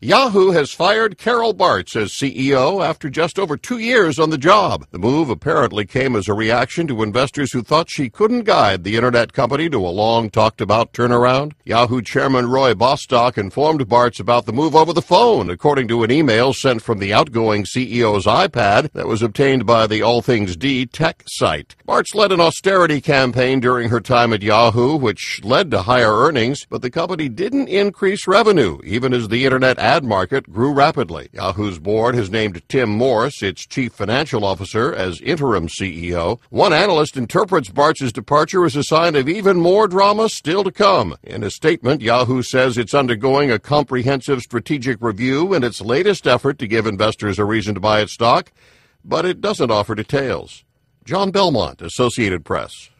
Yahoo has fired Carol Bartz as CEO after just over two years on the job. The move apparently came as a reaction to investors who thought she couldn't guide the internet company to a long talked about turnaround. Yahoo chairman Roy Bostock informed Bartz about the move over the phone, according to an email sent from the outgoing CEO's iPad that was obtained by the All Things D tech site. Bartz led an austerity campaign during her time at Yahoo, which led to higher earnings, but the company didn't increase revenue, even as the internet ad market grew rapidly. Yahoo's board has named Tim Morris its chief financial officer as interim CEO. One analyst interprets Bart's departure as a sign of even more drama still to come. In a statement, Yahoo says it's undergoing a comprehensive strategic review in its latest effort to give investors a reason to buy its stock, but it doesn't offer details. John Belmont, Associated Press.